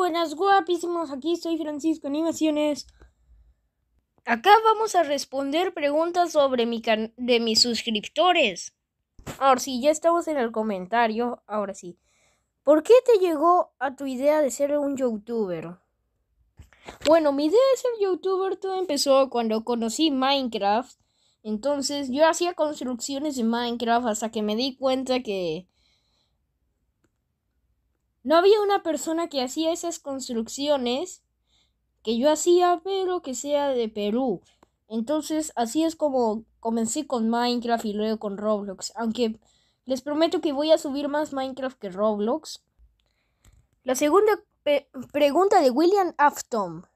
buenas guapísimos, aquí soy Francisco Animaciones. Acá vamos a responder preguntas sobre mi de mis suscriptores. Ahora sí, ya estamos en el comentario, ahora sí. ¿Por qué te llegó a tu idea de ser un youtuber? Bueno, mi idea de ser youtuber todo empezó cuando conocí Minecraft. Entonces yo hacía construcciones de Minecraft hasta que me di cuenta que no había una persona que hacía esas construcciones que yo hacía, pero que sea de Perú. Entonces, así es como comencé con Minecraft y luego con Roblox. Aunque les prometo que voy a subir más Minecraft que Roblox. La segunda pregunta de William Afton.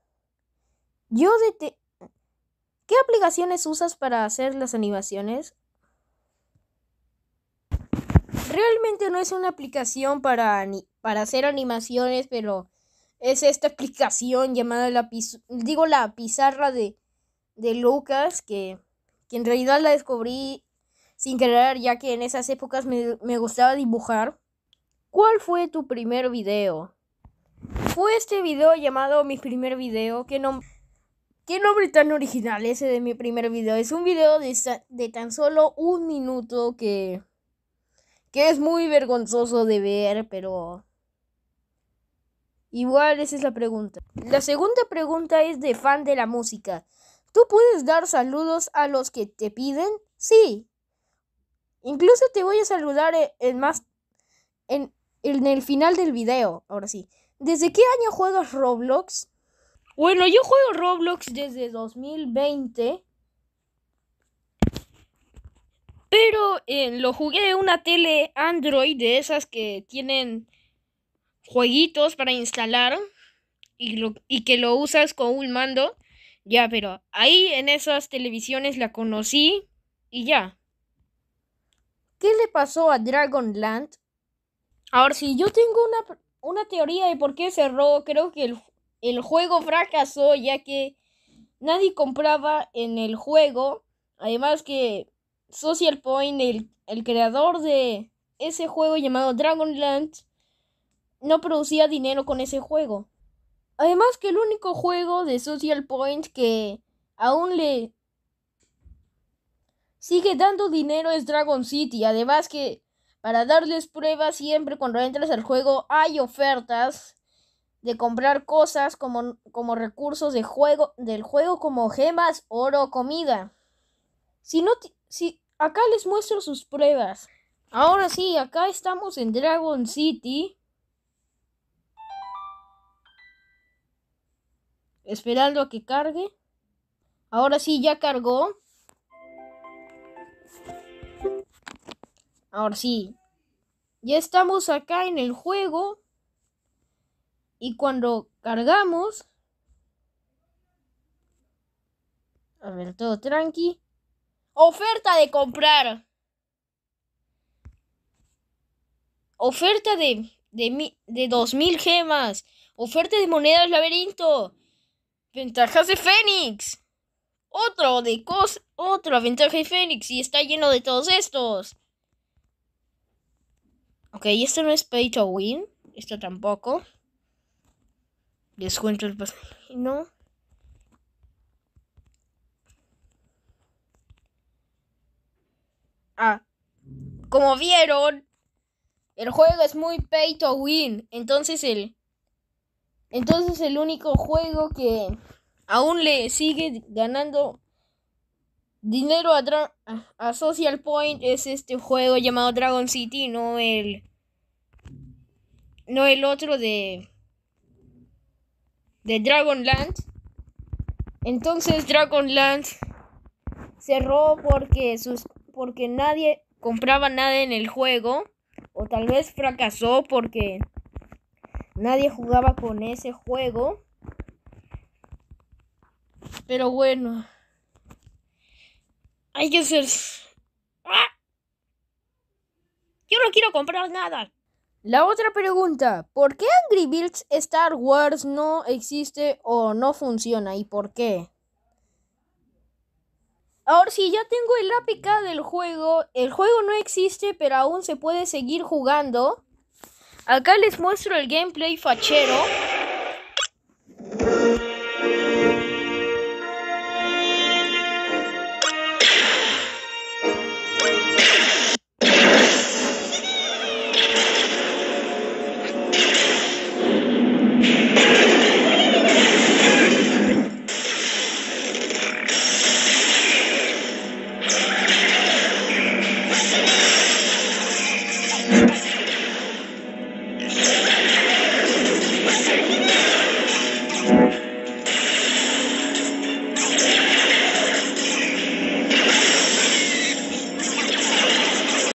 Yo ¿Qué aplicaciones usas para hacer las animaciones? realmente no es una aplicación para, para hacer animaciones, pero es esta aplicación llamada la, digo, la pizarra de, de Lucas, que, en realidad la descubrí sin querer, ya que en esas épocas me, gustaba dibujar. ¿Cuál fue tu primer video? Fue este video llamado Mi primer video, que no... Qué nombre tan original ese de mi primer video. Es un video de tan solo un minuto que que es muy vergonzoso de ver, pero... Igual esa es la pregunta. La segunda pregunta es de fan de la música. ¿Tú puedes dar saludos a los que te piden? Sí. Incluso te voy a saludar e-, en más en, el final del video. Ahora sí. ¿Desde qué año juegas Roblox? Bueno, yo juego Roblox desde 2020. Pero eh, lo jugué en una tele Android de esas que tienen jueguitos para instalar y, y que lo usas con un mando. Ya, pero ahí en esas televisiones la conocí y ya. ¿Qué le pasó a Dragon Land? Ahora, si yo tengo una, teoría de por qué cerró, creo que el, el juego fracasó ya que nadie compraba en el juego. Además que Social Point, el, creador de ese juego llamado Dragon Land no producía dinero con ese juego. Además que el único juego de Social Point que aún le sigue dando dinero es Dragon City. Además que para darles pruebas siempre cuando entras al juego hay ofertas de comprar cosas como, como recursos juego, del juego como gemas, oro, comida. Si no, sí, acá les muestro sus pruebas. Ahora sí, acá estamos en Dragon City. Esperando a que cargue. Ahora sí, ya cargó. Ahora sí. Ya estamos acá en el juego. Y cuando cargamos... A ver, todo tranqui. Oferta de comprar. Oferta de, de, 2000 gemas. Oferta de monedas laberinto. Ventajas de Fénix. Otro de cos. Otra ventaja de Fénix. Y está lleno de todos estos. Ok, esto no es pay to win. Esto tampoco. Descuento el pasaje. No. Ah, como vieron, el juego es muy pay to win. Entonces el. Entonces el único juego que aún le sigue ganando dinero a, Social Point es este juego llamado Dragon City, no el. No el otro de. De Dragon Land Entonces Dragon Land cerró porque sus porque nadie compraba nada en el juego o tal vez fracasó porque nadie jugaba con ese juego. Pero bueno, hay que ser... ¡Ah! Yo no quiero comprar nada. La otra pregunta, ¿por qué Angry Birds Star Wars no existe o no funciona y por qué? Ahora si ya tengo el APK del juego. El juego no existe, pero aún se puede seguir jugando. Acá les muestro el gameplay fachero.